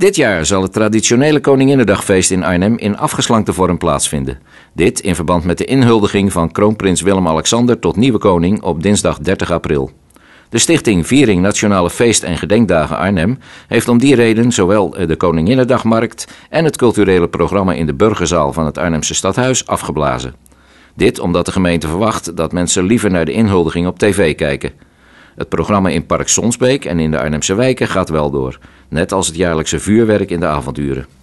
Dit jaar zal het traditionele Koninginnedagfeest in Arnhem in afgeslankte vorm plaatsvinden. Dit in verband met de inhuldiging van kroonprins Willem-Alexander tot nieuwe koning op dinsdag 30 april. De stichting Viering Nationale Feest- en Gedenkdagen Arnhem heeft om die reden zowel de Koninginnedagmarkt en het culturele programma in de burgerzaal van het Arnhemse stadhuis afgeblazen. Dit omdat de gemeente verwacht dat mensen liever naar de inhuldiging op tv kijken. Het programma in Park Sonsbeek en in de Arnhemse wijken gaat wel door, net als het jaarlijkse vuurwerk in de avonduren.